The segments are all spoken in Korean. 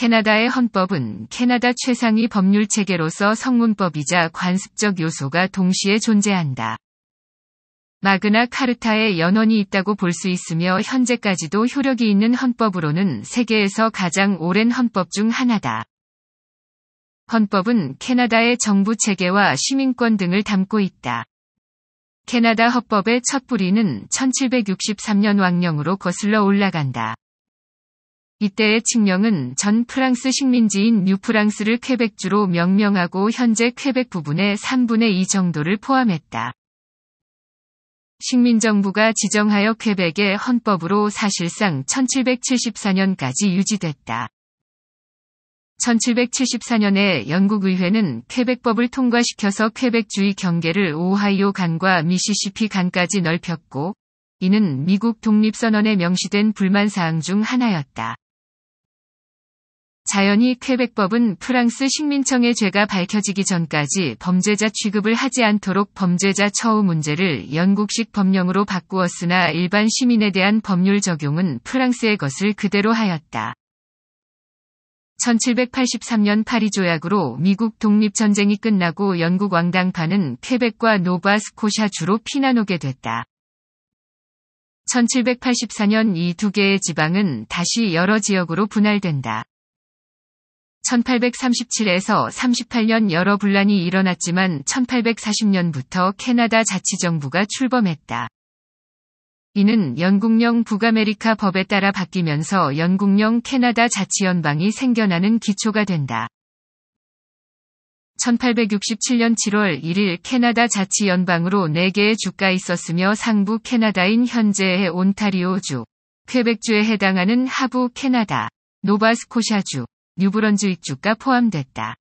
캐나다의 헌법은 캐나다 최상위 법률 체계로서 성문법이자 관습적 요소가 동시에 존재한다. 마그나 카르타의 연원이 있다고 볼 수 있으며 현재까지도 효력이 있는 헌법으로는 세계에서 가장 오랜 헌법 중 하나다. 헌법은 캐나다의 정부 체계와 시민권 등을 담고 있다. 캐나다 헌법의 첫 뿌리는 1763년 왕령으로 거슬러 올라간다. 이때의 칙령은 전 프랑스 식민지인 뉴프랑스를 퀘백주로 명명하고 현재 퀘백 부분의 3분의 2 정도를 포함했다. 식민정부가 지정하여 퀘백의 헌법으로 사실상 1774년까지 유지됐다. 1774년에 영국 의회는 퀘백법을 통과시켜서 퀘백주의 경계를 오하이오 간과 미시시피 간까지 넓혔고, 이는 미국 독립선언에 명시된 불만 사항 중 하나였다. 자연히 쾌백법은 프랑스 식민청의 죄가 밝혀지기 전까지 범죄자 취급을 하지 않도록 범죄자 처우 문제를 영국식 법령으로 바꾸었으나 일반 시민에 대한 법률 적용은 프랑스의 것을 그대로 하였다. 1783년 파리 조약으로 미국 독립전쟁이 끝나고 영국 왕당파는 쾌백과 노바스코샤 주로 피난오게 됐다. 1784년 이 두 개의 지방은 다시 여러 지역으로 분할된다. 1837에서 38년 여러 분란이 일어났지만 1840년부터 캐나다 자치정부가 출범했다. 이는 영국령 북아메리카 법에 따라 바뀌면서 영국령 캐나다 자치연방이 생겨나는 기초가 된다. 1867년 7월 1일 캐나다 자치연방으로 4개의 주가 있었으며 상부 캐나다인 현재의 온타리오주, 퀘벡주에 해당하는 하부 캐나다, 노바스코샤주, 뉴브런즈윅주가 포함됐다.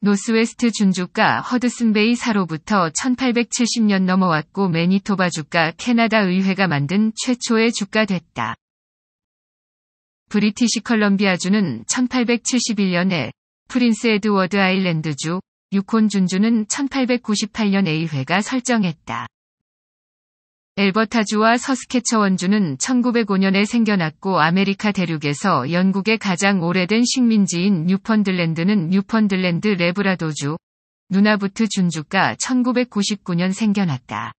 노스웨스트 준주가 허드슨베이 사로부터 1870년 넘어왔고 매니토바 주가 캐나다 의회가 만든 최초의 주가 됐다. 브리티시 컬럼비아주는 1871년에 프린스 에드워드 아일랜드주, 유콘 준주는 1898년 의회가 설정했다. 엘버타주와 서스케처원주는 1905년에 생겨났고 아메리카 대륙에서 영국의 가장 오래된 식민지인 뉴펀들랜드는 뉴펀들랜드 레브라도주, 누나부트 준주가 1999년 생겨났다.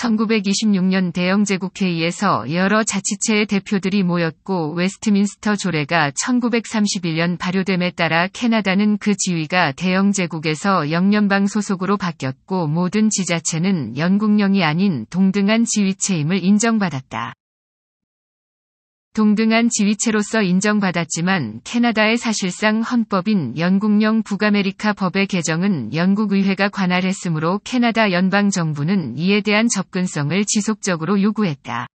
1926년 대영제국회의에서 여러 자치체의 대표들이 모였고 웨스트민스터 조례가 1931년 발효됨에 따라 캐나다는 그 지위가 대영제국에서 영연방 소속으로 바뀌었고 모든 지자체는 영국령이 아닌 동등한 지위체임을 인정받았다. 동등한 지휘체로서 인정받았지만 캐나다의 사실상 헌법인 영국령 북아메리카 법의 개정은 영국 의회가 관할했으므로 캐나다 연방 정부는 이에 대한 접근성을 지속적으로 요구했다.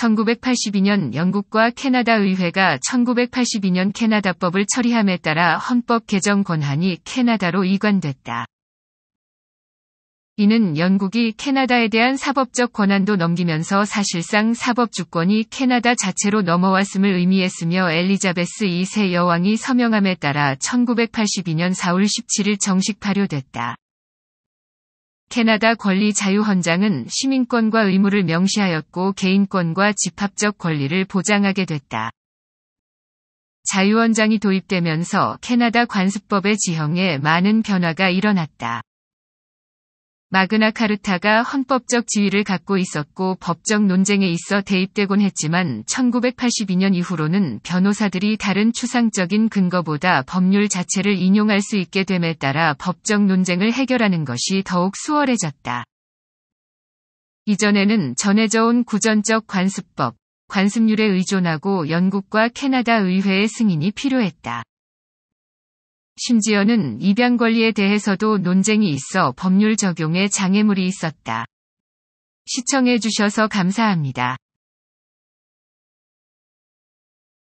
1982년 영국과 캐나다 의회가 1982년 캐나다법을 처리함에 따라 헌법 개정 권한이 캐나다로 이관됐다. 이는 영국이 캐나다에 대한 사법적 권한도 넘기면서 사실상 사법 주권이 캐나다 자체로 넘어왔음을 의미했으며 엘리자베스 2세 여왕이 서명함에 따라 1982년 4월 17일 정식 발효됐다. 캐나다 권리 자유 헌장은 시민권과 의무를 명시하였고 개인권과 집합적 권리를 보장하게 됐다. 자유헌장이 도입되면서 캐나다 관습법의 지형에 많은 변화가 일어났다. 마그나 카르타가 헌법적 지위를 갖고 있었고 법적 논쟁에 있어 대입되곤 했지만 1982년 이후로는 변호사들이 다른 추상적인 근거보다 법률 자체를 인용할 수 있게 됨에 따라 법적 논쟁을 해결하는 것이 더욱 수월해졌다. 이전에는 전해져 온 구전적 관습법, 관습률에 의존하고 영국과 캐나다 의회의 승인이 필요했다. 심지어는 입양 권리에 대해서도 논쟁이 있어 법률 적용에 장애물이 있었다. 시청해주셔서 감사합니다.